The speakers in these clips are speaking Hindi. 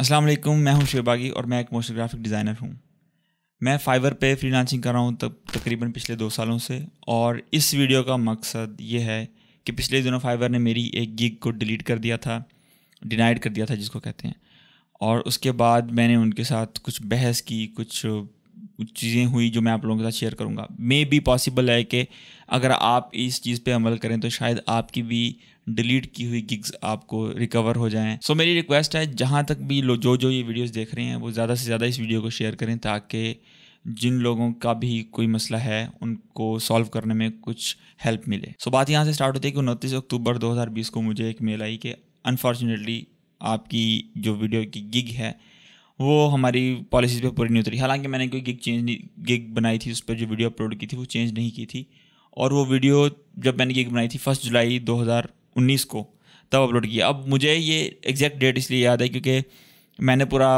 अस्सलाम वालेकुम मैं हूं शिवबागी और मैं एक मोशन ग्राफिक डिज़ाइनर हूं मैं फाइवर पे फ्रीलांसिंग कर रहा हूं तब तकरीबन पिछले दो सालों से और इस वीडियो का मकसद ये है कि पिछले दिनों फाइवर ने मेरी एक गिग को डिलीट कर दिया था डिनाइड कर दिया था जिसको कहते हैं और उसके बाद मैंने उनके साथ कुछ बहस की कुछ कुछ चीज़ें हुई जो मैं आप लोगों के साथ शेयर करूँगा मे बी पॉसिबल है कि अगर आप इस चीज़ पर अमल करें तो शायद आपकी भी डिलीट की हुई गिग्स आपको रिकवर हो जाएं सो so, मेरी रिक्वेस्ट है जहाँ तक भी लो जो जो ये वीडियोस देख रहे हैं वो ज़्यादा से ज़्यादा इस वीडियो को शेयर करें ताकि जिन लोगों का भी कोई मसला है उनको सॉल्व करने में कुछ हेल्प मिले सो so, बात यहाँ से स्टार्ट होती है कि उनतीस अक्टूबर दो को मुझे एक मेल आई कि अनफॉर्चुनेटली आपकी जो वीडियो की गिग है वो हमारी पॉलिसीज़ पे पूरी नहीं उतरी हालांकि मैंने कोई गिग चेंज नहीं गिग बनाई थी उस पर जो वीडियो अपलोड की थी वो चेंज नहीं की थी और वो वीडियो जब मैंने गिग बनाई थी फर्स्ट जुलाई उन्नीस को तब अपलोड किया अब मुझे ये एग्जैक्ट डेट इसलिए याद है क्योंकि मैंने पूरा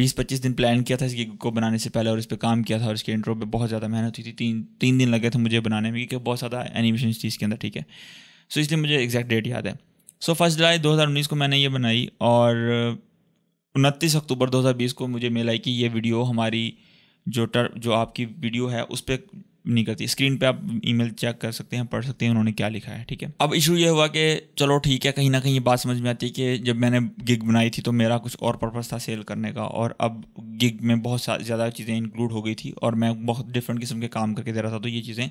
बीस पच्चीस दिन प्लान किया था इस गिग को बनाने से पहले और इस पर काम किया था और इसके इंट्रो पे बहुत ज़्यादा मेहनत हुई थी तीन तीन दिन लगे थे मुझे बनाने में क्योंकि बहुत ज़्यादा एनिमेशन इस चीज़ के अंदर ठीक है सो इसलिए मुझे एग्जैक्ट डेट याद है सो फर्स्ट जुलाई 2019 को मैंने ये बनाई और उनतीस अक्टूबर 2020 को मुझे मेल आई कि ये वीडियो हमारी जो टर जो आपकी वीडियो है उस पर नहीं करती स्क्रीन पे आप ईमेल चेक कर सकते हैं पढ़ सकते हैं उन्होंने क्या लिखा है ठीक है अब इशू ये हुआ कि चलो ठीक है कहीं ना कहीं ये बात समझ में आती है कि जब मैंने गिग बनाई थी तो मेरा कुछ और पर्पज़ था सेल करने का और अब गिग में बहुत ज़्यादा चीज़ें इंक्लूड हो गई थी और मैं बहुत डिफरेंट किस्म के काम करके दे रहा था तो ये चीज़ें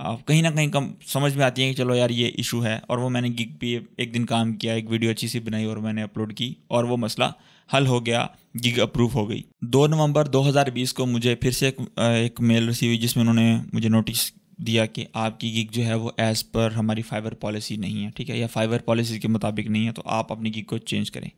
कहीं ना कहीं कम समझ में आती है कि चलो यार ये इशू है और वो मैंने गिग पे एक दिन काम किया एक वीडियो अच्छी सी बनाई और मैंने अपलोड की और वो मसला हल हो गया गिग अप्रूव हो गई दो नवंबर 2020 को मुझे फिर से एक, एक मेल रिसीव हुई जिसमें उन्होंने मुझे नोटिस दिया कि आपकी गिग जो है वो एज़ पर हमारी फाइवर पॉलिसी नहीं है ठीक है या फाइवर पॉलिसी के मुताबिक नहीं है तो आप अपनी गिग को चेंज करें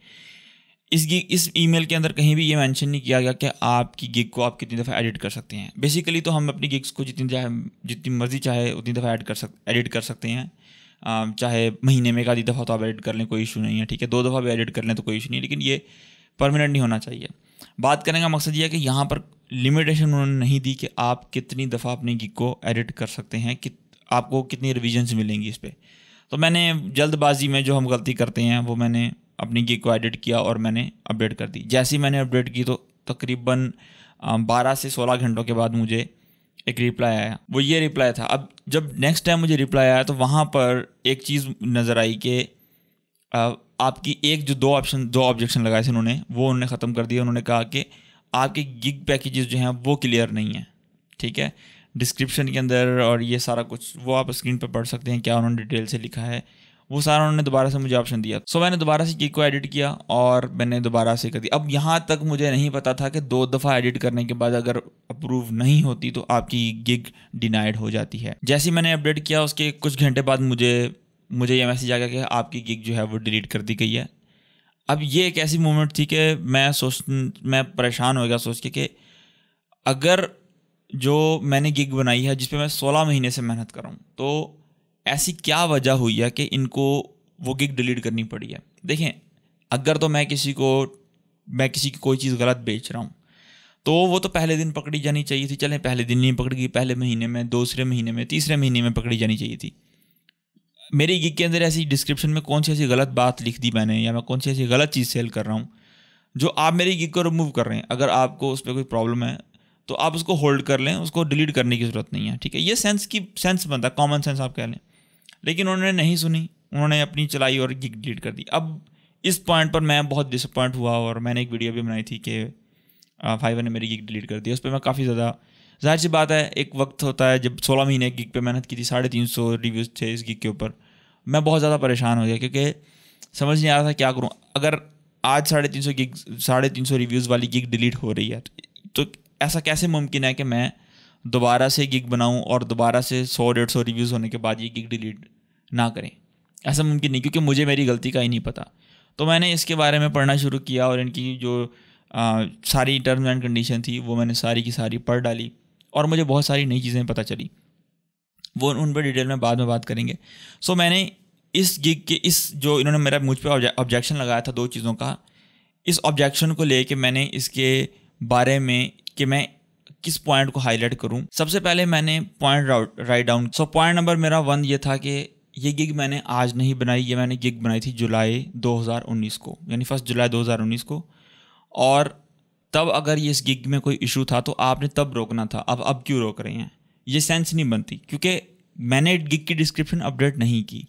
इस गिग इस ईमेल के अंदर कहीं भी ये मेंशन नहीं किया गया कि आपकी गिग को आप कितनी दफ़ा एडिट कर सकते हैं बेसिकली तो हम अपनी गिग्स को जितनी चाहे जितनी मर्ज़ी चाहे उतनी दफ़ा एड कर सक एडिट कर सकते हैं चाहे महीने में एक आधी दफ़ा तो आप एडिट कर लें कोई इशू नहीं है ठीक है दो दफ़ा भी एडिट कर लें तो कोई इशू नहीं लेकिन ये परमानेंट नहीं होना चाहिए बात करने का मकसद ये है कि यहाँ पर लिमिटेशन उन्होंने नहीं दी कि आप कितनी दफ़ा अपनी गिग को एडिट कर सकते हैं कि आपको कितनी रिविजन्स मिलेंगी इस पर तो मैंने जल्दबाजी में जो हम गलती करते हैं वो मैंने अपनी गिग को एडिट किया और मैंने अपडेट कर दी जैसे ही मैंने अपडेट की तो तकरीबन बारह से सोलह घंटों के बाद मुझे एक रिप्लाई आया वो ये रिप्लाई था अब जब नेक्स्ट टाइम मुझे रिप्लाई आया तो वहाँ पर एक चीज़ नज़र आई कि आपकी एक जो दो ऑप्शन दो ऑब्जेक्शन लगाए थे उन्होंने वो उन्होंने ख़त्म कर दिया उन्होंने कहा कि आपके गिग पैकेजेस जो हैं वो क्लियर नहीं हैं ठीक है डिस्क्रिप्शन के अंदर और ये सारा कुछ वो आप स्क्रीन पर पढ़ सकते हैं क्या उन्होंने डिटेल से लिखा है वो सारा उन्होंने दोबारा से मुझे ऑप्शन दिया सो मैंने दोबारा से केक को एडिट किया और मैंने दोबारा से कर दिया अब यहाँ तक मुझे नहीं पता था कि दो दफ़ा एडिट करने के बाद अगर अप्रूव नहीं होती तो आपकी गिग डिनाइड हो जाती है जैसे मैंने अपडेट किया उसके कुछ घंटे बाद मुझे मुझे यह मैसेज आ गया कि आपकी गिग जो है वो डिलीट कर दी गई है अब ये एक ऐसी मोमेंट थी कि मैं सोच मैं परेशान हो गया सोच के कि अगर जो मैंने गिग बनाई है जिस पर मैं सोलह महीने से मेहनत कर रहा हूँ तो ऐसी क्या वजह हुई है कि इनको वो गिग डिलीट करनी पड़ी है देखें अगर तो मैं किसी को मैं किसी की कोई चीज़ गलत बेच रहा हूँ तो वो तो पहले दिन पकड़ी जानी चाहिए थी चलें पहले दिन नहीं पकड़ी गई पहले महीने में दूसरे महीने में तीसरे महीने में पकड़ी जानी चाहिए थी मेरी गिग के अंदर ऐसी डिस्क्रिप्शन में कौन सी ऐसी गलत बात लिख दी मैंने या मैं कौन सी ऐसी गलत चीज़ सेल कर रहा हूँ जो आप मेरी गिग को रिमूव कर रहे हैं अगर आपको उस पर कोई प्रॉब्लम है तो आप उसको होल्ड कर लें उसको डिलीट करने की ज़रूरत नहीं है ठीक है ये सेंस की सेंस बनता है कॉमन सेंस आप कह लें लेकिन उन्होंने नहीं सुनी उन्होंने अपनी चलाई और गिग डिलीट कर दी अब इस पॉइंट पर मैं बहुत डिसअपॉइंट हुआ और मैंने एक वीडियो भी बनाई थी कि फाइवर ने मेरी गिग डिलीट कर दी उस पर मैं काफ़ी ज़्यादा जाहिर सी बात है एक वक्त होता है जब सोलह महीने गिग पर मेहनत की थी साढ़े तीन सौ रिव्यूज़ थे इस गिग के ऊपर मैं बहुत ज़्यादा परेशान हो गया क्योंकि समझ नहीं आ रहा था क्या करूँ अगर आज साढ़े तीन सौ गिग साढ़े तीन सौ रिव्यूज़ वाली गिग डिलीट हो रही है तो ऐसा कैसे मुमकिन है कि मैं दोबारा से गिग बनाऊँ और दोबारा से सौ डेढ़ सौ रिव्यूज़ होने के बाद ये गिग डिलीट ना करें ऐसा मुमकिन नहीं क्योंकि मुझे मेरी गलती का ही नहीं पता तो मैंने इसके बारे में पढ़ना शुरू किया और इनकी जो आ, सारी टर्म्स एंड कंडीशन थी वो मैंने सारी की सारी पढ़ डाली और मुझे बहुत सारी नई चीज़ें पता चली वो उन पर डिटेल में बाद में बात करेंगे सो मैंने इस गिग के इस जो इन्होंने मेरा मुझ पर ऑब्जेक्शन लगाया था दो चीज़ों का इस ऑब्जेक्शन को लेके मैंने इसके बारे में कि मैं किस पॉइंट को हाईलाइट करूं सबसे पहले मैंने point write down so point number मेरा वन ये था कि ये गिग मैंने आज नहीं बनाई ये मैंने गिग बनाई थी जुलाई 2019 को यानी फर्स्ट जुलाई 2019 को और तब अगर ये इस गिग में कोई इशू था तो आपने तब रोकना था अब अब क्यों रोक रहे हैं ये सेंस नहीं बनती क्योंकि मैंने गिग की डिस्क्रिप्शन अपडेट नहीं की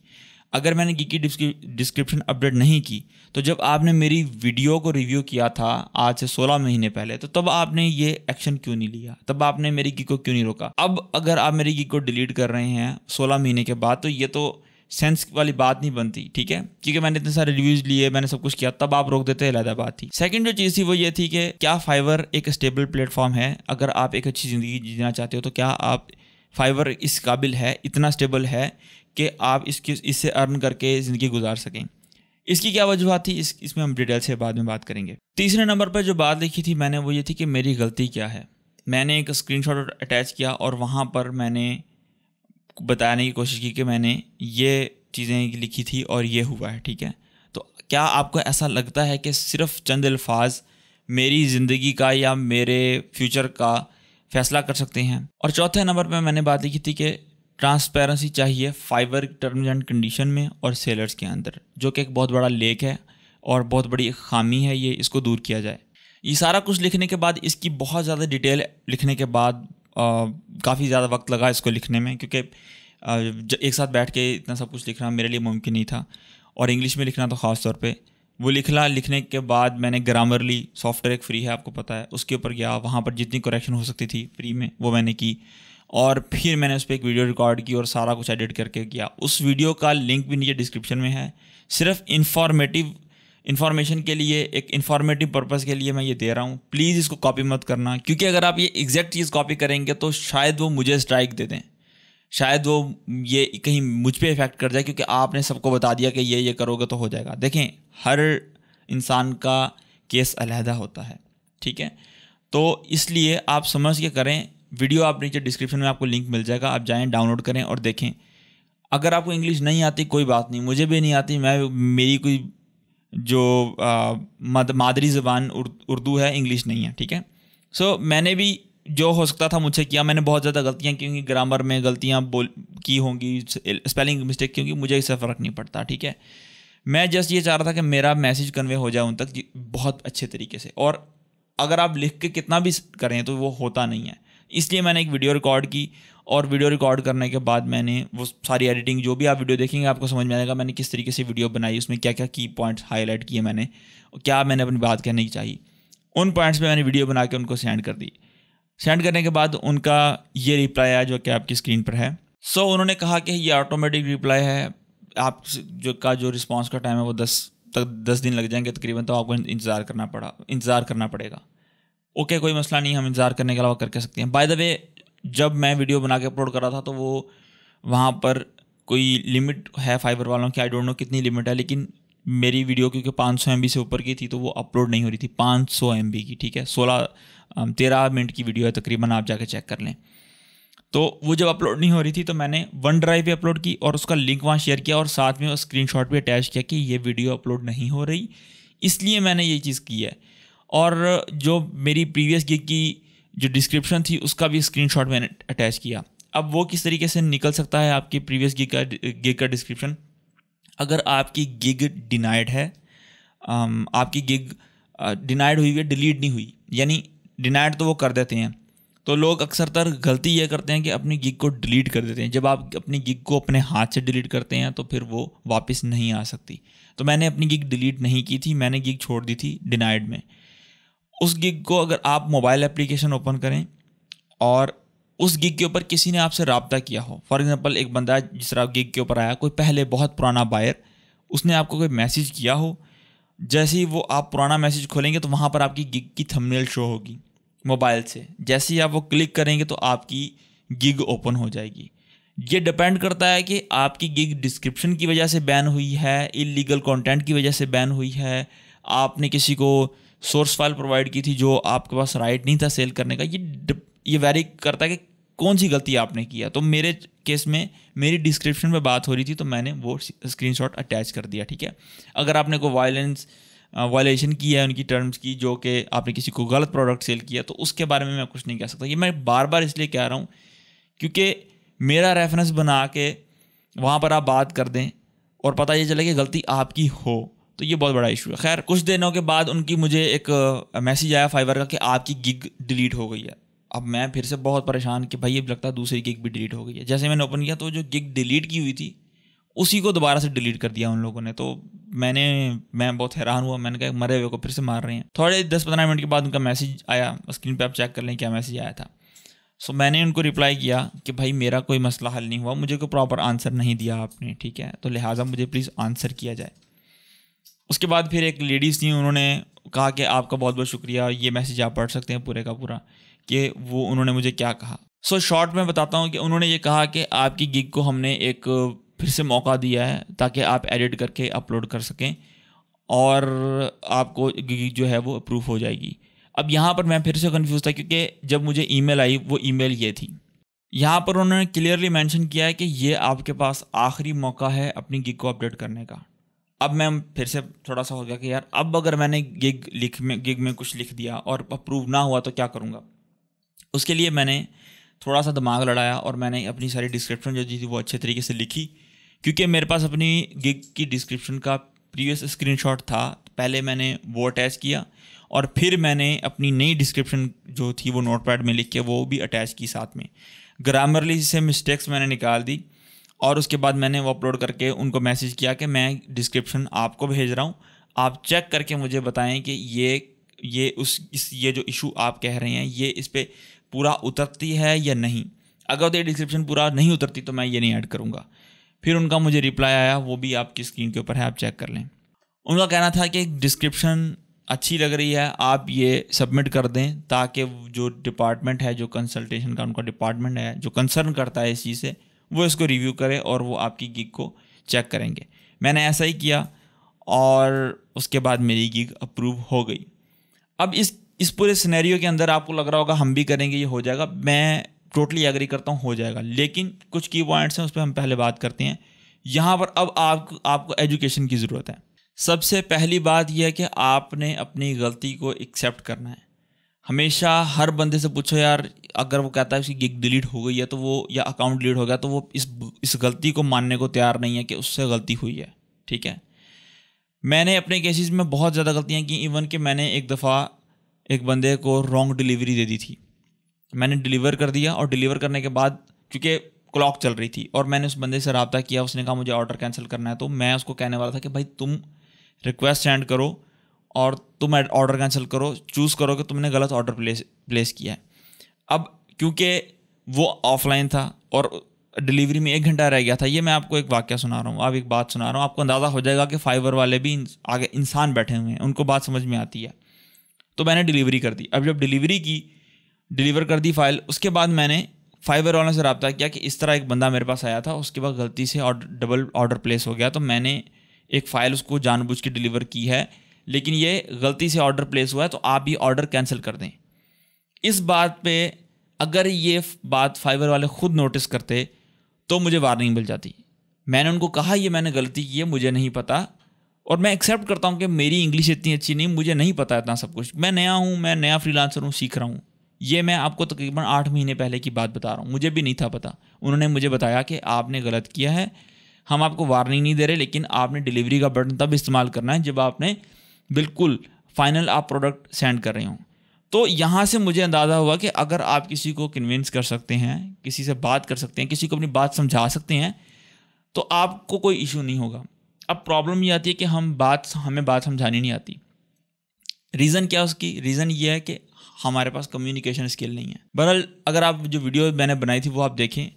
अगर मैंने की डिस्क्रिप्शन अपडेट नहीं की तो जब आपने मेरी वीडियो को रिव्यू किया था आज से 16 महीने पहले तो तब आपने ये एक्शन क्यों नहीं लिया तब आपने मेरी गी को क्यों नहीं रोका अब अगर आप मेरी गी को डिलीट कर रहे हैं 16 महीने के बाद तो ये तो सेंस वाली बात नहीं बनती ठीक है क्योंकि मैंने इतने सारे रिव्यूज लिए मैंने सब कुछ किया तब आप रोक देते अलहदा बात थी सेकंड जो चीज़ थी वो ये थी कि क्या फाइवर एक स्टेबल प्लेटफॉर्म है अगर आप एक अच्छी ज़िंदगी जीना चाहते हो तो क्या आप फाइवर इस काबिल है इतना स्टेबल है कि आप इसके इससे अर्न करके ज़िंदगी गुजार सकें इसकी क्या वजूहत थी इस इसमें हम डिटेल से बाद में बात करेंगे तीसरे नंबर पर जो बात लिखी थी मैंने वो ये थी कि मेरी गलती क्या है मैंने एक स्क्रीनशॉट अटैच किया और वहाँ पर मैंने बताने की कोशिश की कि मैंने ये चीज़ें लिखी थी और ये हुआ है ठीक है तो क्या आपको ऐसा लगता है कि सिर्फ चंद अल्फाज मेरी ज़िंदगी का या मेरे फ्यूचर का फैसला कर सकते हैं और चौथे नंबर पर मैंने बात लिखी थी कि ट्रांसपेरेंसी चाहिए फाइबर टर्म्स एंड कंडीशन में और सेलर्स के अंदर जो कि एक बहुत बड़ा लेक है और बहुत बड़ी खामी है ये इसको दूर किया जाए ये सारा कुछ लिखने के बाद इसकी बहुत ज़्यादा डिटेल लिखने के बाद काफ़ी ज़्यादा वक्त लगा इसको लिखने में क्योंकि एक साथ बैठ के इतना सब कुछ लिखना मेरे लिए मुमकिन नहीं था और इंग्लिश में लिखना तो ख़ास तौर पर वो लिखला लिखने के बाद मैंने ग्रामरली सॉफ्टवेयर एक फ्री है आपको पता है उसके ऊपर गया वहाँ पर जितनी करेक्शन हो सकती थी फ्री में वो मैंने की और फिर मैंने उस पर एक वीडियो रिकॉर्ड की और सारा कुछ एडिट करके किया उस वीडियो का लिंक भी नीचे डिस्क्रिप्शन में है सिर्फ इन्फॉर्मेटिव इन्फॉर्मेशन के लिए एक इन्फॉर्मेटिव पर्पज़ के लिए मैं ये दे रहा हूँ प्लीज़ इसको कॉपी मत करना क्योंकि अगर आप ये एग्जैक्ट चीज़ कॉपी करेंगे तो शायद वो मुझे स्ट्राइक दे दें शायद वो ये कहीं मुझ पर इफेक्ट कर जाए क्योंकि आपने सबको बता दिया कि ये ये करोगे तो हो जाएगा देखें हर इंसान का केस अलहदा होता है ठीक है तो इसलिए आप समझ के करें वीडियो आप नीचे डिस्क्रिप्शन में आपको लिंक मिल जाएगा आप जाएँ डाउनलोड करें और देखें अगर आपको इंग्लिश नहीं आती कोई बात नहीं मुझे भी नहीं आती मैं मेरी कोई जो मादरी ज़बान उर्दू है इंग्लिश नहीं है ठीक है सो मैंने भी जो हो सकता था मुझसे किया मैंने बहुत ज़्यादा गलतियाँ क्योंकि ग्रामर में गलतियाँ बोल की होंगी स्पेलिंग मिस्टेक क्योंकि मुझे इससे फ़र्क नहीं पड़ता ठीक है मैं जस्ट ये चाह रहा था कि मेरा मैसेज कन्वे हो जाए उन तक बहुत अच्छे तरीके से और अगर आप लिख के कितना भी करें तो वो होता नहीं है इसलिए मैंने एक वीडियो रिकॉर्ड की और वीडियो रिकॉर्ड करने के बाद मैंने वो सारी एडिटिंग जो भी आप वीडियो देखेंगे आपको समझ में आएगा मैंने किस तरीके से वीडियो बनाई उसमें क्या क्या की पॉइंट्स हाईलाइट किए मैंने और क्या मैंने अपनी बात कहने की चाहिए उन पॉइंट्स पर मैंने वीडियो बना के उनको सेंड कर दी सेंड करने के बाद उनका ये रिप्लाई आया जो कि आपकी स्क्रीन पर है सो so, उन्होंने कहा कि ये ऑटोमेटिक रिप्लाई है आप जो का जो रिस्पॉन्स का टाइम है वो दस तक दस दिन लग जाएंगे तकरीबन तो आपको इंतज़ार करना पड़ा इंतज़ार करना पड़ेगा ओके कोई मसला नहीं हम इंतज़ार करने के अलावा करके सकते हैं बाय द वे जब मैं वीडियो बना के अपलोड कर रहा था तो वो वहाँ पर कोई लिमिट है फाइबर वालों की आई डोंट नो कितनी लिमिट है लेकिन मेरी वीडियो क्योंकि 500 सौ से ऊपर की थी तो वो अपलोड नहीं हो रही थी 500 सौ की ठीक है 16 तेरह मिनट की वीडियो है तकरीबन आप जाके चेक कर लें तो वो जब अपलोड नहीं हो रही थी तो मैंने वन ड्राइव पे अपलोड की और उसका लिंक वहाँ शेयर किया और साथ में स्क्रीन शॉट भी अटैच किया कि ये वीडियो अपलोड नहीं हो रही इसलिए मैंने ये चीज़ की है और जो मेरी प्रीवियस गिग की जो डिस्क्रिप्शन थी उसका भी स्क्रीनशॉट मैंने अटैच किया अब वो किस तरीके से निकल सकता है आपकी प्रीवियस गिग का गिग का डिस्क्रिप्शन अगर आपकी गिग डिनाइड है um, आपकी गिग डिनाइड uh, हुई है डिलीट नहीं हुई यानी डिनाइड तो वो कर देते हैं तो लोग अक्सरतर गलती ये करते हैं कि अपनी गिग को डिलीट कर देते हैं जब आप अपनी गिग को अपने हाथ से डिलीट करते हैं तो फिर वो वापस नहीं आ सकती तो मैंने अपनी गिग डिलीट नहीं की थी मैंने गिग छोड़ दी थी डिनाइड में उस गिग को अगर आप मोबाइल एप्लीकेशन ओपन करें और उस गिग के ऊपर किसी ने आपसे रबता किया हो फॉर एग्ज़ाम्पल एक बंदा जिस तरह गिग के ऊपर आया कोई पहले बहुत पुराना बायर उसने आपको कोई मैसेज किया हो जैसे ही वो आप पुराना मैसेज खोलेंगे तो वहाँ पर आपकी गिग की थंबनेल शो होगी मोबाइल से जैसे ही आप वो क्लिक करेंगे तो आपकी गिग ओपन हो जाएगी ये डिपेंड करता है कि आपकी गिग डिस्क्रिप्शन की वजह से बैन हुई है इलीगल कंटेंट की वजह से बैन हुई है आपने किसी को सोर्स फाइल प्रोवाइड की थी जो आपके पास राइट नहीं था सेल करने का ये ये वेरी करता है कि कौन सी गलती आपने किया तो मेरे केस में मेरी डिस्क्रिप्शन में बात हो रही थी तो मैंने वो स्क्रीनशॉट अटैच कर दिया ठीक है अगर आपने कोई वायलेंस वायलेशन की है उनकी टर्म्स की जो कि आपने किसी को गलत प्रोडक्ट सेल किया तो उसके बारे में मैं कुछ नहीं कह सकता ये मैं बार बार इसलिए कह रहा हूँ क्योंकि मेरा रेफरेंस बना के वहाँ पर आप बात कर दें और पता ये चले कि गलती आपकी हो तो ये बहुत बड़ा इशू है खैर कुछ दिनों के बाद उनकी मुझे एक मैसेज आया फाइवर का कि आपकी गिग डिलीट हो गई है अब मैं फिर से बहुत परेशान कि भाई अब लगता है दूसरी गिग भी डिलीट हो गई है जैसे मैंने ओपन किया तो जो गिग डिलीट की हुई थी उसी को दोबारा से डिलीट कर दिया उन लोगों ने तो मैंने मैं बहुत हैरान हुआ मैंने कहा मरे हुए को फिर से मार रहे हैं थोड़े दस पंद्रह मिनट के बाद उनका मैसेज आया स्क्रीन पर आप चेक कर लें क्या मैसेज आया था सो so, मैंने उनको रिप्लाई किया कि भाई मेरा कोई मसला हल नहीं हुआ मुझे कोई प्रॉपर आंसर नहीं दिया आपने ठीक है तो लिहाजा मुझे प्लीज़ आंसर किया जाए उसके बाद फिर एक लेडीज़ थी उन्होंने कहा कि आपका बहुत बहुत शुक्रिया ये मैसेज आप पढ़ सकते हैं पूरे का पूरा कि वो उन्होंने मुझे क्या कहा सो so, शॉर्ट में बताता हूँ कि उन्होंने ये कहा कि आपकी गिग को हमने एक फिर से मौका दिया है ताकि आप एडिट करके अपलोड कर सकें और आपको गिग जो है वो अप्रूव हो जाएगी अब यहाँ पर मैं फिर से कन्फ्यूज़ था क्योंकि जब मुझे ई आई वो ई ये थी यहाँ पर उन्होंने क्लियरली मैंशन किया है कि ये आपके पास आखिरी मौका है अपनी गिग को अपडेट करने का अब मैं फिर से थोड़ा सा हो गया कि यार अब अगर मैंने गिग लिख में गिग में कुछ लिख दिया और अप्रूव ना हुआ तो क्या करूँगा उसके लिए मैंने थोड़ा सा दिमाग लड़ाया और मैंने अपनी सारी डिस्क्रिप्शन जो थी वो अच्छे तरीके से लिखी क्योंकि मेरे पास अपनी गिग की डिस्क्रिप्शन का प्रीवियस स्क्रीनशॉट था तो पहले मैंने वो अटैच किया और फिर मैंने अपनी नई डिस्क्रिप्शन जो थी वो नोटपैड में लिख के वो भी अटैच की साथ में ग्रामरली से मिस्टेक्स मैंने निकाल दी और उसके बाद मैंने वो अपलोड करके उनको मैसेज किया कि मैं डिस्क्रिप्शन आपको भेज रहा हूँ आप चेक करके मुझे बताएं कि ये ये उस इस ये जो इशू आप कह रहे हैं ये इस पर पूरा उतरती है या नहीं अगर तो ये डिस्क्रिप्शन पूरा नहीं उतरती तो मैं ये नहीं ऐड करूँगा फिर उनका मुझे रिप्लाई आया वो भी आपकी स्क्रीन के ऊपर है आप चेक कर लें उनका कहना था कि डिस्क्रिप्शन अच्छी लग रही है आप ये सबमिट कर दें ताकि जो डिपार्टमेंट है जो कंसल्टेशन का उनका डिपार्टमेंट है जो कंसर्न करता है इस चीज़ से वो इसको रिव्यू करें और वो आपकी गिग को चेक करेंगे मैंने ऐसा ही किया और उसके बाद मेरी गिग अप्रूव हो गई अब इस इस पूरे सिनेरियो के अंदर आपको लग रहा होगा हम भी करेंगे ये हो जाएगा मैं टोटली एग्री करता हूँ हो जाएगा लेकिन कुछ की पॉइंट्स हैं उस पर हम पहले बात करते हैं यहाँ पर अब आप, आपको एजुकेशन की ज़रूरत है सबसे पहली बात यह है कि आपने अपनी गलती को एक्सेप्ट करना है हमेशा हर बंदे से पूछो यार अगर वो कहता है उसकी गिग डिलीट हो गई है तो वो या अकाउंट डिलीट हो गया तो वो इस इस गलती को मानने को तैयार नहीं है कि उससे गलती हुई है ठीक है मैंने अपने केसेस में बहुत ज़्यादा गलतियाँ की इवन कि मैंने एक दफ़ा एक बंदे को रॉन्ग डिलीवरी दे दी थी मैंने डिलीवर कर दिया और डिलीवर करने के बाद क्योंकि क्लॉक चल रही थी और मैंने उस बंदे से रबता किया उसने कहा मुझे ऑर्डर कैंसिल करना है तो मैं उसको कहने वाला था कि भाई तुम रिक्वेस्ट सेंड करो और तुम ऑर्डर कैंसिल करो चूज़ करो कि तुमने गलत ऑर्डर प्लेस प्लेस किया है अब क्योंकि वो ऑफलाइन था और डिलीवरी में एक घंटा रह गया था ये मैं आपको एक वाक्य सुना रहा हूँ आप एक बात सुना रहा हूँ आपको अंदाज़ा हो जाएगा कि फाइबर वाले भी आगे इंसान बैठे हुए हैं उनको बात समझ में आती है तो मैंने डिलीवरी कर दी अब जब डिलीवरी की डिलीवर कर दी फाइल उसके बाद मैंने फाइबर वालों से रबता किया कि इस तरह एक बंदा मेरे पास आया था उसके बाद गलती से और डबल ऑर्डर प्लेस हो गया तो मैंने एक फ़ाइल उसको जानबूझ के डिलीवर की है लेकिन ये गलती से ऑर्डर प्लेस हुआ है तो आप भी ऑर्डर कैंसिल कर दें इस बात पे अगर ये बात फाइबर वाले खुद नोटिस करते तो मुझे वार्निंग मिल जाती मैंने उनको कहा ये मैंने गलती की है मुझे नहीं पता और मैं एक्सेप्ट करता हूँ कि मेरी इंग्लिश इतनी अच्छी नहीं मुझे नहीं पता इतना सब कुछ मैं नया हूँ मैं नया फ्रीलांसर हूँ सीख रहा हूँ ये मैं आपको तकरीबन आठ महीने पहले की बात बता रहा हूँ मुझे भी नहीं था पता उन्होंने मुझे बताया कि आपने गलत किया है हम आपको वार्निंग नहीं दे रहे लेकिन आपने डिलीवरी का बटन तब इस्तेमाल करना है जब आपने बिल्कुल फाइनल आप प्रोडक्ट सेंड कर रहे हो तो यहाँ से मुझे अंदाज़ा हुआ कि अगर आप किसी को कन्विंस कर सकते हैं किसी से बात कर सकते हैं किसी को अपनी बात समझा सकते हैं तो आपको कोई इशू नहीं होगा अब प्रॉब्लम ये आती है कि हम बात हमें बात समझानी नहीं आती रीज़न क्या उसकी रीज़न ये है कि हमारे पास कम्युनिकेशन स्किल नहीं है बहरहाल अगर आप जो वीडियो मैंने बनाई थी वो आप देखें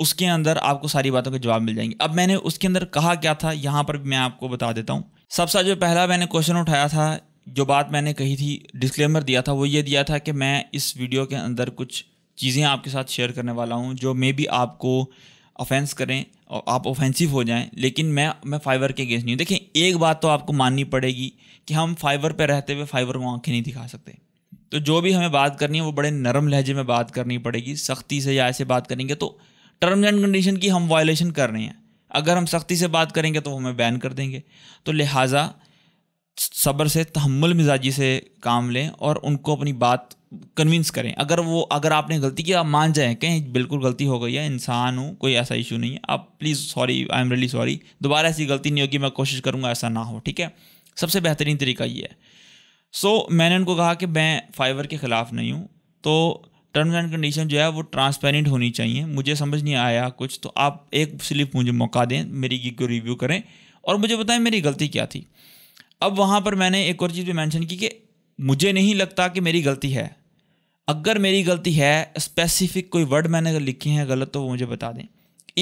उसके अंदर आपको सारी बातों के जवाब मिल जाएंगे अब मैंने उसके अंदर कहा क्या था यहाँ पर मैं आपको बता देता हूँ सबसे जो पहला मैंने क्वेश्चन उठाया था जो बात मैंने कही थी डिस्क्लेमर दिया था वो ये दिया था कि मैं इस वीडियो के अंदर कुछ चीज़ें आपके साथ शेयर करने वाला हूँ जो मे बी आपको ऑफेंस करें और आप ऑफेंसिव हो जाएं लेकिन मैं मैं फाइवर के अगेंस्ट नहीं हूँ देखिए एक बात तो आपको माननी पड़ेगी कि हम फाइवर पर रहते हुए फाइवर को आंखें नहीं दिखा सकते तो जो भी हमें बात करनी है वो बड़े नरम लहजे में बात करनी पड़ेगी सख्ती से या ऐसे बात करेंगे तो टर्म्स एंड कंडीशन की हम वायलेशन कर रहे हैं अगर हम सख्ती से बात करेंगे तो वो हमें बैन कर देंगे तो लिहाजा सब्र से तहमुल मिजाजी से काम लें और उनको अपनी बात कन्विंस करें अगर वो अगर आपने गलती की आप मान जाएं कहें बिल्कुल गलती हो गई है इंसान हूँ कोई ऐसा इशू नहीं है आप please sorry I am really sorry दोबारा ऐसी गलती नहीं होगी मैं कोशिश करूँगा ऐसा ना हो ठीक है सबसे बेहतरीन तरीका ये है सो so, मैंने उनको कहा कि मैं फाइवर के ख़िलाफ़ नहीं हूँ तो टर्म्स एंड कंडीशन जो है वो ट्रांसपेरेंट होनी चाहिए मुझे समझ नहीं आया कुछ तो आप एक स्लिप मुझे मौका दें मेरी गिग को रिव्यू करें और मुझे बताएं मेरी गलती क्या थी अब वहाँ पर मैंने एक और चीज़ भी मैंशन की कि मुझे नहीं लगता कि मेरी गलती है अगर मेरी गलती है स्पेसिफिक कोई वर्ड मैंने अगर लिखे हैं गलत तो वो मुझे बता दें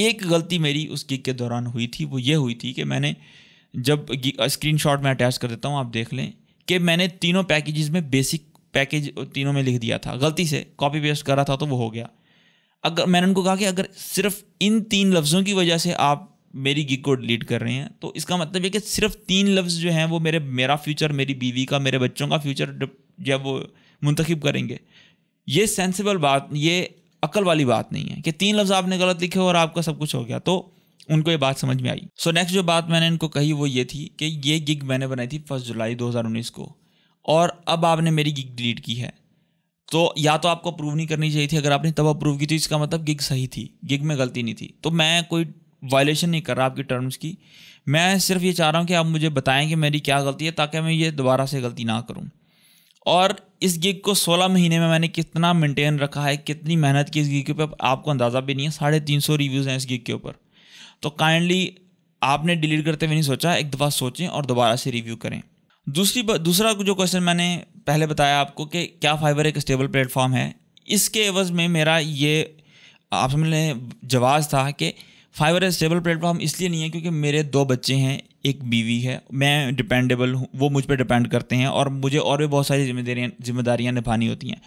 एक गलती मेरी उस गिग के दौरान हुई थी वो ये हुई थी कि मैंने जब स्क्रीन शॉट में अटैच कर देता हूँ आप देख लें कि मैंने तीनों पैकेजेस में बेसिक पैकेज तीनों में लिख दिया था गलती से कॉपी पेस्ट करा था तो वो हो गया अगर मैंने उनको कहा कि अगर सिर्फ इन तीन लफ्ज़ों की वजह से आप मेरी गिग को डिलीट कर रहे हैं तो इसका मतलब ये कि सिर्फ तीन लफ्ज़ जो हैं वो मेरे मेरा फ्यूचर मेरी बीवी का मेरे बच्चों का फ्यूचर जब वो मुंतखब करेंगे ये सेंसिबल बात ये अकल वाली बात नहीं है कि तीन लफ्ज़ आपने गलत लिखे और आपका सब कुछ हो गया तो उनको ये बात समझ में आई सो so नेक्स्ट जो बात मैंने इनको कही वो ये थी कि ये गिग मैंने बनाई थी फर्स्ट जुलाई 2019 को और अब आपने मेरी गिग डिलीट की है तो या तो आपको अप्रूव नहीं करनी चाहिए थी अगर आपने तब अप्रूव की तो इसका मतलब गिग सही थी गिग में गलती नहीं थी तो मैं कोई वायलेशन नहीं कर रहा आपकी टर्म्स की मैं सिर्फ ये चाह रहा हूँ कि आप मुझे बताएं कि मेरी क्या गलती है ताकि मैं ये दोबारा से गलती ना करूँ और इस गिग को 16 महीने में मैंने कितना मेंटेन रखा है कितनी मेहनत की इस गिग के ऊपर आपको अंदाज़ा भी नहीं है साढ़े तीन सौ रिव्यूज़ हैं इस गिग के ऊपर तो काइंडली आपने डिलीट करते हुए नहीं सोचा एक दफ़ा सोचें और दोबारा से रिव्यू करें दूसरी दूसरा जो क्वेश्चन मैंने पहले बताया आपको कि क्या फाइबर एक स्टेबल प्लेटफॉर्म है इसके एवज में मेरा ये आप सामने जवाब था कि फाइबर स्टेबल प्लेटफॉर्म इसलिए नहीं है क्योंकि मेरे दो बच्चे हैं एक बीवी है मैं डिपेंडेबल हूँ वो मुझ पर डिपेंड करते हैं और मुझे और भी बहुत सारी जिम्मेदारियाँ जिम्मेदारियाँ निभानी होती हैं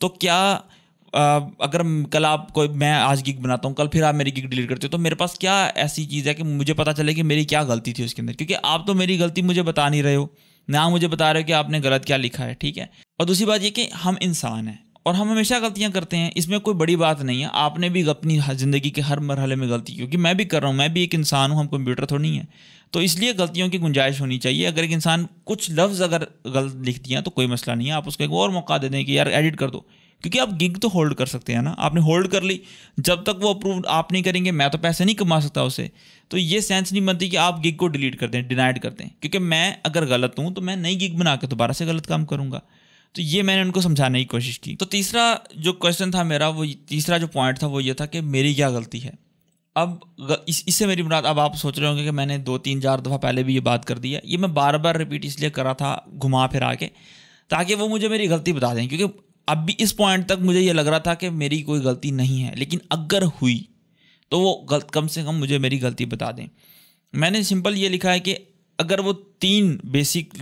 तो क्या आ, अगर कल आप कोई मैं आज गिग बनाता हूँ कल फिर आप मेरी गिग डिलीट करते हो तो मेरे पास क्या ऐसी चीज़ है कि मुझे पता चले कि मेरी क्या गलती थी उसके अंदर क्योंकि आप तो मेरी गलती मुझे बता नहीं रहे हो ना मुझे बता रहे हो कि आपने गलत क्या लिखा है ठीक है और दूसरी बात ये कि हम इंसान हैं और हम हमेशा गलतियाँ करते हैं इसमें कोई बड़ी बात नहीं है आपने भी अपनी ज़िंदगी के हर मरहले में गलती क्योंकि मैं भी कर रहा हूँ मैं भी एक इंसान हूँ हम कंप्यूटर थोड़ी है तो इसलिए गलतियों की गुंजाइश होनी चाहिए अगर एक इंसान कुछ लफ्ज़ अगर गलत लिख दिया तो कोई मसला नहीं है आप उसको एक और मौका दे दें कि यार एडिट कर दो क्योंकि आप गिग तो होल्ड कर सकते हैं ना आपने होल्ड कर ली जब तक वो अप्रूव आप नहीं करेंगे मैं तो पैसे नहीं कमा सकता उसे तो ये सेंस नहीं बनती कि आप गिग को डिलीट कर दें डिनाइड कर दें क्योंकि मैं अगर गलत हूँ तो मैं नई गिग बना के दोबारा से गलत काम करूँगा तो ये मैंने उनको समझाने की कोशिश की तो तीसरा जो क्वेश्चन था मेरा वो तीसरा जो पॉइंट था वो ये था कि मेरी क्या गलती है अब इस, इससे मेरी मुराद अब आप सोच रहे होंगे कि मैंने दो तीन चार दफ़ा पहले भी ये बात कर दी है ये मैं बार बार रिपीट इसलिए करा था घुमा फिरा के ताकि वो मुझे मेरी गलती बता दें क्योंकि अब भी इस पॉइंट तक मुझे ये लग रहा था कि मेरी कोई गलती नहीं है लेकिन अगर हुई तो वो गलत कम से कम मुझे मेरी गलती बता दें मैंने सिंपल ये लिखा है कि अगर वो तीन बेसिक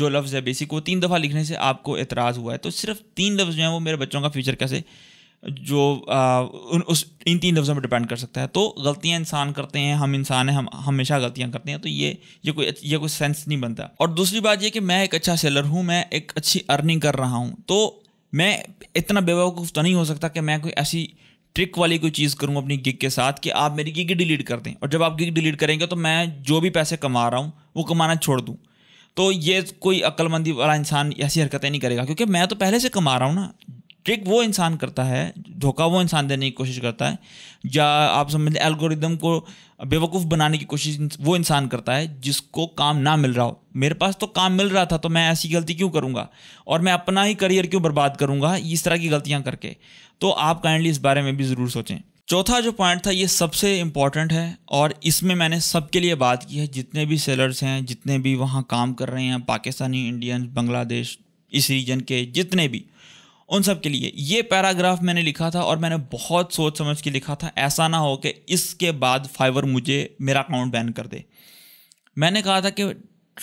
जो लफ्ज़ है बेसिक वो तीन दफ़ा लिखने से आपको एतराज़ हुआ है तो सिर्फ तीन लफ्ज़ जो हैं वो मेरे बच्चों का फ्यूचर कैसे जो आ, उन उस इन तीन लफ्ज़ों पर डिपेंड कर सकता है तो गलतियाँ इंसान करते हैं हम इंसान हैं हम हमेशा गलतियाँ करते हैं तो ये ये कोई ये कोई सेंस नहीं बनता और दूसरी बात ये कि मैं एक अच्छा सेलर हूँ मैं एक अच्छी अर्निंग कर रहा हूँ तो मैं इतना बेवकूफ़ तो नहीं हो सकता कि मैं कोई ऐसी ट्रिक वाली कोई चीज़ करूँ अपनी गिग के साथ कि आप मेरी गिग डिलीट कर दें और जब आप गिग डिलीट करेंगे तो मैं जो भी पैसे कमा रहा हूँ वो कमाना छोड़ दूँ तो ये कोई अक्लमंदी वाला इंसान ऐसी हरकतें नहीं करेगा क्योंकि मैं तो पहले से कमा रहा हूँ ना ट्रिक वो इंसान करता है धोखा वो इंसान देने की कोशिश करता है या आप समझ एल्गोरिदम को बेवकूफ़ बनाने की कोशिश वो इंसान करता है जिसको काम ना मिल रहा हो मेरे पास तो काम मिल रहा था तो मैं ऐसी गलती क्यों करूँगा और मैं अपना ही करियर क्यों बर्बाद करूँगा इस तरह की गलतियाँ करके तो आप काइंडली इस बारे में भी ज़रूर सोचें चौथा जो पॉइंट था ये सबसे इम्पॉर्टेंट है और इसमें मैंने सबके लिए बात की है जितने भी सेलर्स हैं जितने भी वहाँ काम कर रहे हैं पाकिस्तानी इंडियन बांग्लादेश इस रीजन के जितने भी उन सब के लिए ये पैराग्राफ मैंने लिखा था और मैंने बहुत सोच समझ के लिखा था ऐसा ना हो कि इसके बाद फाइवर मुझे मेरा अकाउंट बैन कर दे मैंने कहा था कि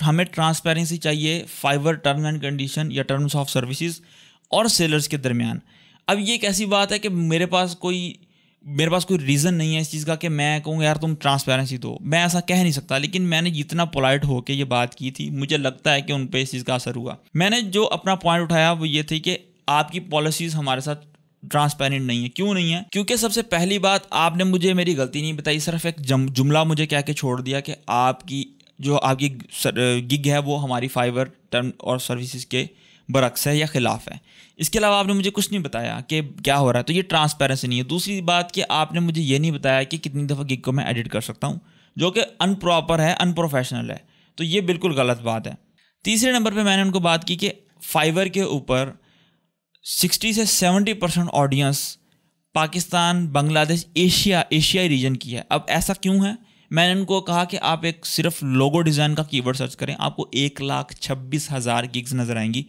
हमें ट्रांसपेरेंसी चाहिए फाइवर टर्म एंड कंडीशन या टर्म्स ऑफ सर्विसेज और सेलर्स के दरमियान अब ये एक ऐसी बात है कि मेरे पास कोई मेरे पास कोई रीज़न नहीं है इस चीज़ का कि मैं कहूँ यार तुम ट्रांसपेरेंसी दो मैं ऐसा कह नहीं सकता लेकिन मैंने जितना पोलाइट होकर ये बात की थी मुझे लगता है कि उन पर इस चीज़ का असर हुआ मैंने जो अपना पॉइंट उठाया वो ये थी कि आपकी पॉलिसीज़ हमारे साथ ट्रांसपेरेंट नहीं है क्यों नहीं है क्योंकि सबसे पहली बात आपने मुझे मेरी गलती नहीं बताई सिर्फ एक जुमला मुझे कह के छोड़ दिया कि आपकी जो आपकी गिग है वो हमारी फाइबर टर्म और सर्विसेज के बरक्स है या ख़िलाफ़ है इसके अलावा आपने मुझे कुछ नहीं बताया कि क्या हो रहा है तो ये ट्रांसपेरेंसी नहीं है दूसरी बात कि आपने मुझे ये नहीं बताया कि कितनी दफ़ा गिग को मैं एडिट कर सकता हूँ जो कि अनप्रॉपर है अनप्रोफेशनल है तो ये बिल्कुल गलत बात है तीसरे नंबर पर मैंने उनको बात की कि फाइबर के ऊपर सिक्सटी से seventy percent audience Pakistan Bangladesh Asia एशियाई रीजन की है अब ऐसा क्यों है मैंने उनको कहा कि आप एक सिर्फ लोगो डिज़ाइन का कीवर्ड सर्च करें आपको एक लाख छब्बीस हज़ार गिग्स नज़र आएंगी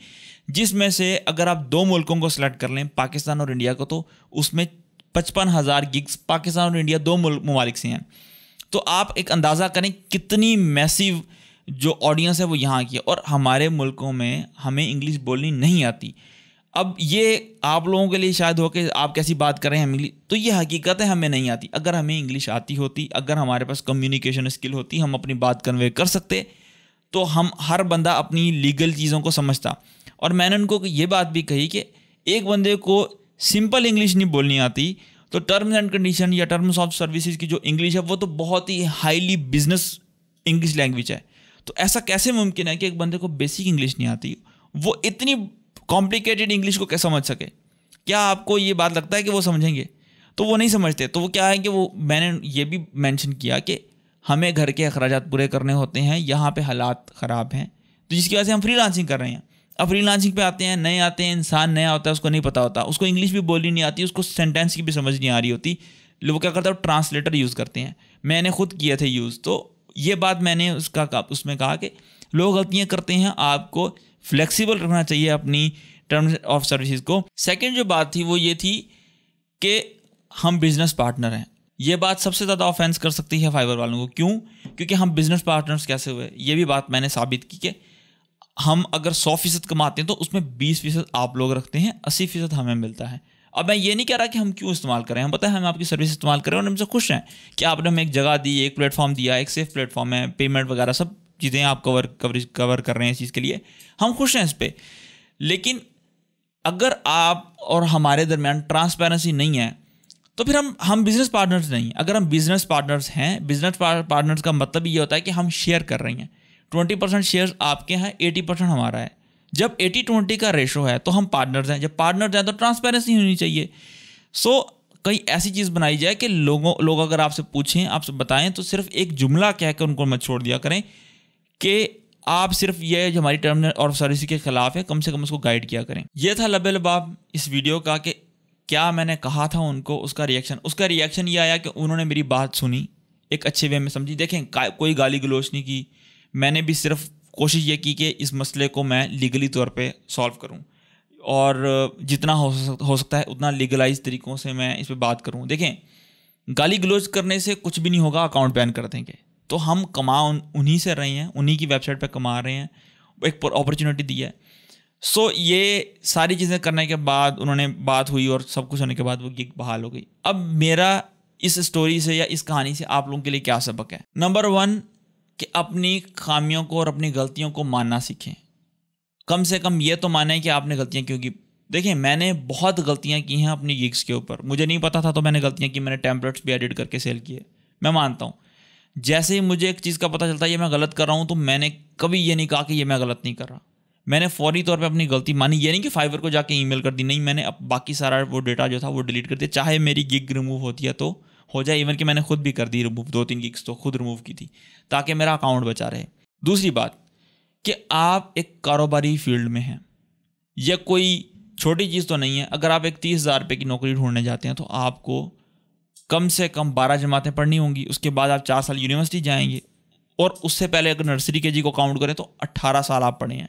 जिसमें से अगर आप दो मुल्कों को सिलेक्ट कर लें पाकिस्तान और इंडिया को तो उसमें पचपन हज़ार गिग्स पाकिस्तान और इंडिया दो ममालिक से हैं तो आप एक अंदाज़ा करें कितनी मैसिव जो ऑडियंस है वो यहाँ की है और हमारे मुल्कों में हमें इंग्लिश बोलनी नहीं आती अब ये आप लोगों के लिए शायद हो कि आप कैसी बात कर रहे हैं इंग्लिश तो ये हकीकत है हमें नहीं आती अगर हमें इंग्लिश आती होती अगर हमारे पास कम्युनिकेशन स्किल होती हम अपनी बात कन्वे कर सकते तो हम हर बंदा अपनी लीगल चीज़ों को समझता और मैंने उनको ये बात भी कही कि एक बंदे को सिंपल इंग्लिश नहीं बोलनी आती तो टर्म्स एंड कंडीशन या टर्म्स ऑफ सर्विसेज की जो इंग्लिश है वो तो बहुत ही हाईली बिजनेस इंग्लिश लैंग्वेज है तो ऐसा कैसे मुमकिन है कि एक बंदे को बेसिक इंग्लिश नहीं आती वो इतनी कॉम्प्लिकेटेड इंग्लिश को क्या समझ सके क्या आपको ये बात लगता है कि वो समझेंगे तो वो नहीं समझते तो वो क्या है कि वो मैंने ये भी मैंशन किया कि हमें घर के अखराज पूरे करने होते हैं यहाँ पर हालात ख़राब हैं तो जिसकी वजह से हम फ्री लांसिंग कर रहे हैं अब फ्री लांसिंग पे आते हैं नए आते हैं इंसान नया होता है उसको नहीं पता होता उसको इंग्लिश भी बोली नहीं आती उसको सेंटेंस की भी समझ नहीं आ रही होती लोग क्या करते हैं ट्रांसलेटर यूज़ करते हैं मैंने खुद किए थे यूज़ तो ये बात मैंने उसका उसमें कहा कि लोग गलतियाँ करते हैं आपको फ्लेक्सिबल रखना चाहिए अपनी टर्म्स ऑफ सर्विसेज को सेकंड जो बात थी वो ये थी कि हम बिजनेस पार्टनर हैं ये बात सबसे ज़्यादा ऑफेंस कर सकती है फाइबर वालों को क्यों क्योंकि हम बिजनेस पार्टनर्स कैसे हुए ये भी बात मैंने साबित की कि हम अगर सौ फीसद कमाते हैं तो उसमें बीस फीसद आप लोग रखते हैं अस्सी फीसद हमें मिलता है अब मैं ये नहीं कह रहा कि हम क्यों इस्तेमाल करें हम पता है हम आपकी सर्विस इस्तेमाल करें और हमसे खुश हैं कि आपने हमें एक जगह दी एक प्लेटफॉर्म दिया एक सेफ प्लेटफॉर्म है पेमेंट वगैरह सब चीज़ें आप कवर कवरेज कवर कर रहे हैं इस चीज़ के लिए हम खुश हैं इस पर लेकिन अगर आप और हमारे दरमियान ट्रांसपेरेंसी नहीं है तो फिर हम हम बिज़नेस पार्टनर्स नहीं अगर हम बिज़नेस पार्टनर्स हैं बिज़नेस पार्टनर्स का मतलब ये होता है कि हम शेयर कर रहे हैं ट्वेंटी परसेंट शेयर आपके हैं एटी परसेंट हमारा है जब एटी ट्वेंटी का रेशो है तो हम पार्टनर्स हैं जब पार्टनर्स हैं तो ट्रांसपेरेंसी होनी चाहिए सो कई कहीं ऐसी चीज़ बनाई जाए कि लोगों लोग अगर आपसे पूछें आपसे बताएं तो सिर्फ एक जुमला कह उनको मत छोड़ दिया करें कि आप सिर्फ ये जो हमारी टर्म और सर्विस के खिलाफ है कम से कम उसको गाइड किया करें यह था लबे लबाब इस वीडियो का कि क्या मैंने कहा था उनको उसका रिएक्शन उसका रिएक्शन ये आया कि उन्होंने मेरी बात सुनी एक अच्छे वे में समझी देखें कोई गाली गलोच नहीं की मैंने भी सिर्फ कोशिश ये की कि इस मसले को मैं लीगली तौर पे सॉल्व करूं और जितना हो सकता हो सकता है उतना लीगलाइज तरीक़ों से मैं इस पर बात करूं देखें गाली गलोच करने से कुछ भी नहीं होगा अकाउंट बैन कर देंगे तो हम कमा उन्हीं से रहे हैं उन्हीं की वेबसाइट पे कमा रहे हैं एक अपॉर्चुनिटी दी है सो so, ये सारी चीज़ें करने के बाद उन्होंने बात हुई और सब कुछ होने के बाद वो गिग बहाल हो गई अब मेरा इस स्टोरी से या इस कहानी से आप लोगों के लिए क्या सबक है नंबर वन कि अपनी खामियों को और अपनी गलतियों को मानना सीखें कम से कम ये तो माने कि आपने गलतियाँ क्यों की देखिए मैंने बहुत गलतियाँ की हैं अपनी गिग्स के ऊपर मुझे नहीं पता था तो मैंने गलतियाँ की मैंने टेम्पलेट्स भी एडिट करके सेल किए मैं मानता हूँ जैसे ही मुझे एक चीज़ का पता चलता है ये मैं गलत कर रहा हूँ तो मैंने कभी ये नहीं कहा कि ये मैं गलत नहीं कर रहा मैंने फौरी तौर पे अपनी गलती मानी ये नहीं कि फाइवर को जाके ईमेल कर दी नहीं मैंने अब बाकी सारा वो डेटा जो था वो डिलीट कर दिया चाहे मेरी गिग रिमूव होती है तो हो जाए इवन कि मैंने खुद भी कर दी रिमूव दो तीन गिग्स तो खुद रिमूव की थी ताकि मेरा अकाउंट बचा रहे दूसरी बात कि आप एक कारोबारी फील्ड में हैं यह कोई छोटी चीज़ तो नहीं है अगर आप एक तीस हज़ार रुपये की नौकरी ढूंढने जाते हैं तो आपको कम से कम बारह जमातें पढ़नी होंगी उसके बाद आप चार साल यूनिवर्सिटी जाएंगे और उससे पहले अगर नर्सरी के जी को काउंट करें तो अट्ठारह साल आप पढ़े हैं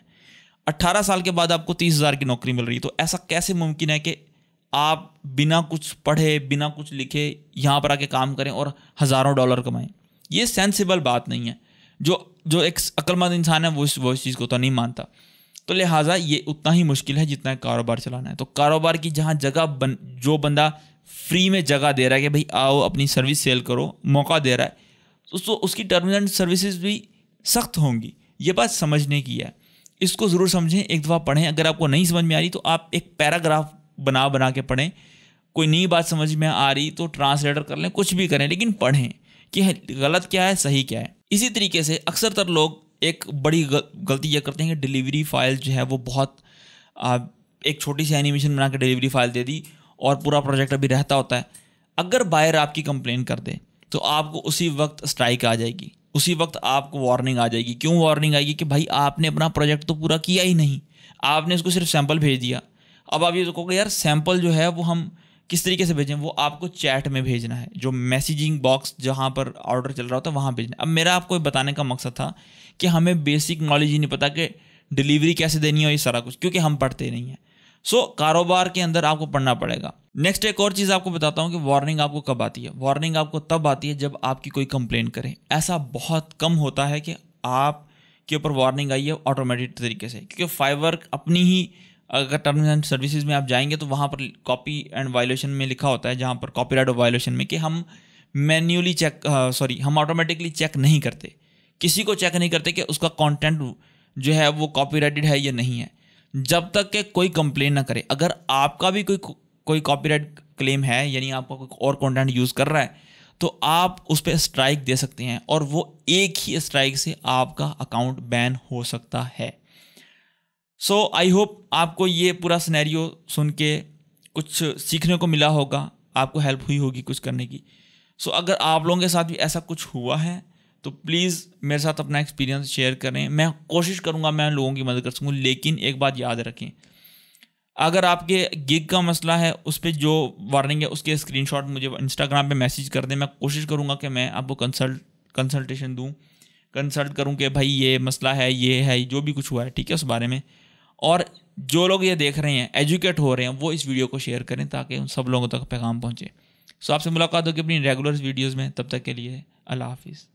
अट्ठारह साल के बाद आपको तीस हज़ार की नौकरी मिल रही है तो ऐसा कैसे मुमकिन है कि आप बिना कुछ पढ़े बिना कुछ लिखे यहाँ पर आके काम करें और हज़ारों डॉलर कमाएं ये सेंसिबल बात नहीं है जो जो एक अक्लमंद इंसान है वो इस वो इस चीज़ को तो नहीं मानता तो लिहाजा ये उतना ही मुश्किल है जितना कारोबार चलाना है तो कारोबार की जहाँ जगह बन जो बंदा फ्री में जगह दे रहा है कि भाई आओ अपनी सर्विस सेल करो मौका दे रहा है तो उसकी टर्म्स एंड सर्विसेज भी सख्त होंगी ये बात समझने की है इसको ज़रूर समझें एक दफ़ा पढ़ें अगर आपको नहीं समझ में आ रही तो आप एक पैराग्राफ बना बना के पढ़ें कोई नई बात समझ में आ रही तो ट्रांसलेटर कर लें कुछ भी करें लेकिन पढ़ें कि हाँ, गलत क्या है सही क्या है इसी तरीके से अक्सर तर लोग एक बड़ी गलती यह करते हैं कि डिलीवरी फाइल जो है वो बहुत आ, एक छोटी सी एनिमेशन बना के डिलीवरी फाइल दे दी और पूरा प्रोजेक्ट अभी रहता होता है अगर बायर आपकी कंप्लेन कर दे तो आपको उसी वक्त स्ट्राइक आ जाएगी उसी वक्त आपको वार्निंग आ जाएगी क्यों वार्निंग आएगी कि भाई आपने अपना प्रोजेक्ट तो पूरा किया ही नहीं आपने उसको सिर्फ सैंपल भेज दिया अब आप ये तो कहोगे यार सैंपल जो है वो हम किस तरीके से भेजें वो आपको चैट में भेजना है जो मैसेजिंग बॉक्स जहाँ पर ऑर्डर चल रहा होता है वहाँ भेजना अब मेरा आपको बताने का मकसद था कि हमें बेसिक नॉलेज ही नहीं पता कि डिलीवरी कैसे देनी है ये सारा कुछ क्योंकि हम पढ़ते नहीं हैं सो so, कारोबार के अंदर आपको पढ़ना पड़ेगा नेक्स्ट एक और चीज़ आपको बताता हूँ कि वार्निंग आपको कब आती है वार्निंग आपको तब आती है जब आपकी कोई कंप्लेन करे ऐसा बहुत कम होता है कि आप के ऊपर वार्निंग आई है ऑटोमेटिक तरीके से क्योंकि फाइवर अपनी ही अगर टर्म्स एंड सर्विसेज में आप जाएंगे तो वहाँ पर कॉपी एंड वायलेशन में लिखा होता है जहाँ पर कॉपी और वायलेशन में कि हम मैन्युअली चेक सॉरी हम ऑटोमेटिकली चेक नहीं करते किसी को चेक नहीं करते कि उसका कॉन्टेंट जो है वो कॉपी है या नहीं है जब तक के कोई कंप्लेन ना करे अगर आपका भी कोई कोई कॉपीराइट क्लेम है यानी आपका कोई और कंटेंट यूज़ कर रहा है तो आप उस पर स्ट्राइक दे सकते हैं और वो एक ही स्ट्राइक से आपका अकाउंट बैन हो सकता है सो आई होप आपको ये पूरा सिनेरियो सुन के कुछ सीखने को मिला होगा आपको हेल्प हुई होगी कुछ करने की सो so, अगर आप लोगों के साथ भी ऐसा कुछ हुआ है तो प्लीज़ मेरे साथ अपना एक्सपीरियंस शेयर करें मैं कोशिश करूँगा मैं लोगों की मदद कर सकूँ लेकिन एक बात याद रखें अगर आपके गिग का मसला है उस पर जो वार्निंग है उसके स्क्रीनशॉट मुझे इंस्टाग्राम पे मैसेज कर दें मैं कोशिश करूँगा कि मैं आपको कंसल्ट कंसल्टेशन दूँ कंसल्ट करूँ कि भाई ये मसला है ये है जो भी कुछ हुआ है ठीक है उस बारे में और जो लोग ये देख रहे हैं एजुकेट हो रहे हैं वो इस वीडियो को शेयर करें ताकि उन सब लोगों तक पैगाम पहुँचे सो आपसे मुलाकात होगी अपनी रेगुलर वीडियोज़ में तब तक के लिए अल्लाह हाफिज़